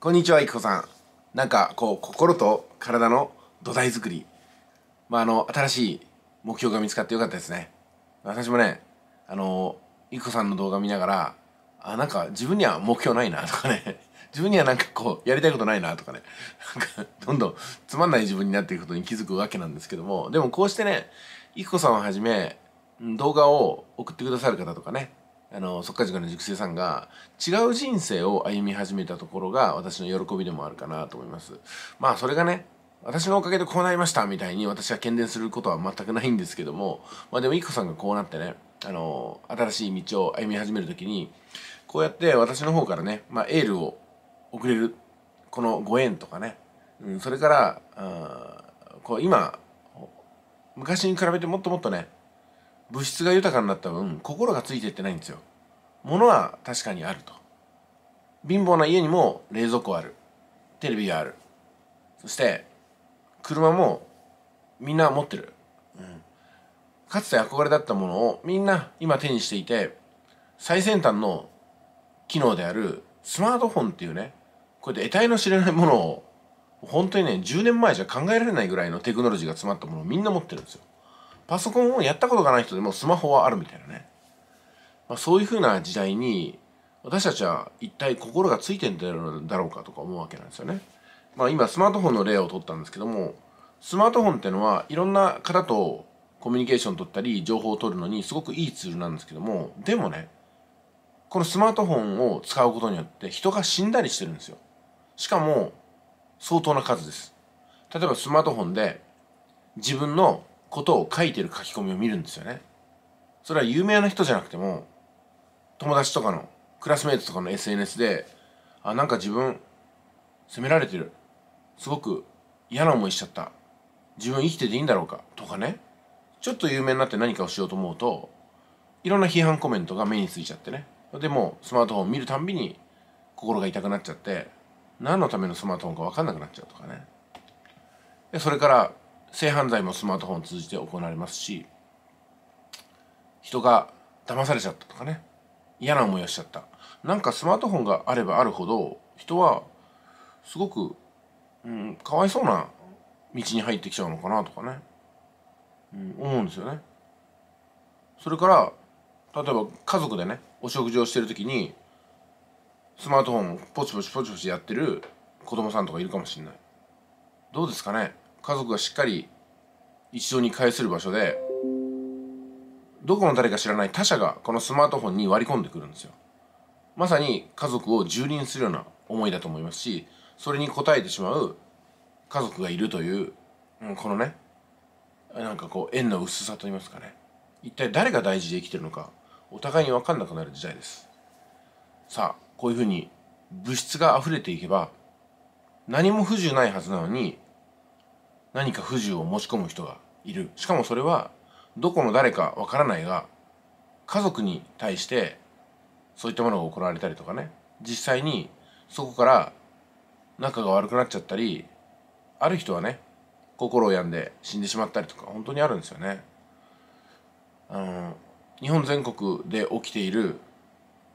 こんにちは、いきこさん。なんか、こう、心と体の土台作り。まあ、あの、新しい目標が見つかってよかったですね。私もね、あの、いきこさんの動画見ながら、あ、なんか、自分には目標ないな、とかね。自分にはなんかこう、やりたいことないな、とかね。なんか、どんどんつまんない自分になっていくことに気づくわけなんですけども、でもこうしてね、いきこさんをはじめ、動画を送ってくださる方とかね、あの、速稼塾の塾生さんが違う人生を歩み始めたところが私の喜びでもあるかなと思います。まあそれがね、私のおかげでこうなりましたみたいに私は喧伝することは全くないんですけども、まあでもいこさんがこうなってね、あの、新しい道を歩み始めるときに、こうやって私の方からね、まあエールを送れる、このご縁とかね、うん、それから、あこう今、昔に比べてもっともっとね、物質が豊かになった分心がついていってないんですよ物は確かにあると貧乏な家にも冷蔵庫あるテレビがあるそして車もみんな持ってる、うん、かつて憧れだったものをみんな今手にしていて最先端の機能であるスマートフォンっていうねこうやって得体の知れないものを本当にね10年前じゃ考えられないぐらいのテクノロジーが詰まったものをみんな持ってるんですよパソコンをやったことがない人でもスマホはあるみたいなね、まあ、そういうふうな時代に私たちは一体心がついてんだろうかとか思うわけなんですよね。まあ、今スマートフォンの例を取ったんですけどもスマートフォンってのはいろんな方とコミュニケーション取ったり情報を取るのにすごくいいツールなんですけどもでもねこのスマートフォンを使うことによって人が死んだりしてるんですよしかも相当な数です例えばスマートフォンで自分のことを書いてる書き込みを見るんですよね。それは有名な人じゃなくても友達とかのクラスメイトとかの SNS であなんか自分責められてるすごく嫌な思いしちゃった自分生きてていいんだろうかとかねちょっと有名になって何かをしようと思うといろんな批判コメントが目についちゃってねでもスマートフォンを見るたんびに心が痛くなっちゃって何のためのスマートフォンか分かんなくなっちゃうとかねでそれから性犯罪もスマートフォンを通じて行われますし人が騙されちゃったとかね嫌な思いをしちゃったなんかスマートフォンがあればあるほど人はすごく、うん、かわいそうな道に入ってきちゃうのかなとかね、うん、思うんですよね。それから例えば家族でねお食事をしてる時にスマートフォンポチポチポチポチやってる子供さんとかいるかもしんない。どうですかね家族がしっかり一堂に会する場所でどこの誰か知らない他者がこのスマートフォンに割り込んでくるんですよまさに家族を蹂躙するような思いだと思いますしそれに応えてしまう家族がいるという、うん、このねなんかこう縁の薄さといいますかね一体誰が大事で生きてるのかお互いに分かんなくなる時代ですさあこういうふうに物質が溢れていけば何も不自由ないはずなのに何か不自由を持ち込む人がいるしかもそれはどこの誰かわからないが家族に対してそういったものが行われたりとかね実際にそこから仲が悪くなっちゃったりある人はね心を病んで死んでしまったりとか本当にあるんですよね。あの日本全国で起きている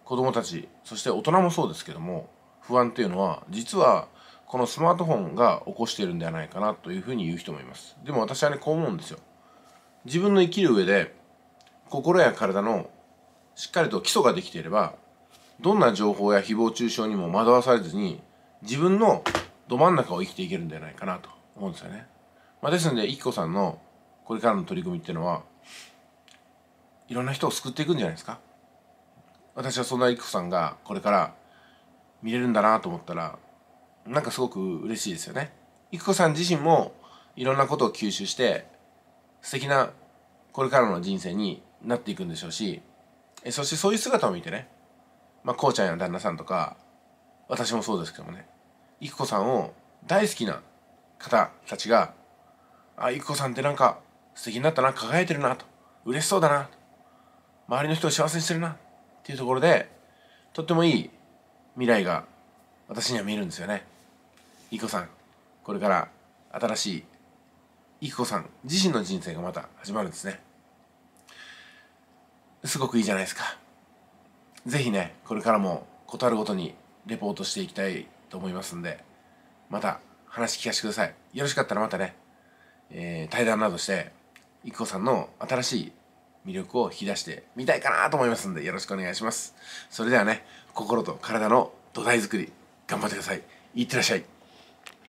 子どもたちそして大人もそうですけども不安っていうのは実はこのスマートフォンが起こしているんではないかなというふうに言う人もいますでも私はねこう思うんですよ自分の生きる上で心や体のしっかりと基礎ができていればどんな情報や誹謗中傷にも惑わされずに自分のど真ん中を生きていけるんではないかなと思うんですよね、まあ、ですのでいきこさんのこれからの取り組みっていうのはいろんな人を救っていくんじゃないですか私はそんないきこさんがこれから見れるんだなと思ったらなんかすごく嬉しいですよね。育子さん自身もいろんなことを吸収して素敵なこれからの人生になっていくんでしょうしえそしてそういう姿を見てね、まあ、こうちゃんや旦那さんとか私もそうですけどもね育子さんを大好きな方たちが「あ育子さんってなんか素敵になったな輝いてるな」と「嬉しそうだな」周りの人を幸せにしてるな」っていうところでとってもいい未来が私には見えるんですよね。いこさんこれから新しいいこさん自身の人生がまた始まるんですねすごくいいじゃないですか是非ねこれからも事あるごとにレポートしていきたいと思いますんでまた話聞かせてくださいよろしかったらまたね、えー、対談などしていこさんの新しい魅力を引き出してみたいかなと思いますんでよろしくお願いしますそれではね心と体の土台作り頑張ってくださいいってらっしゃい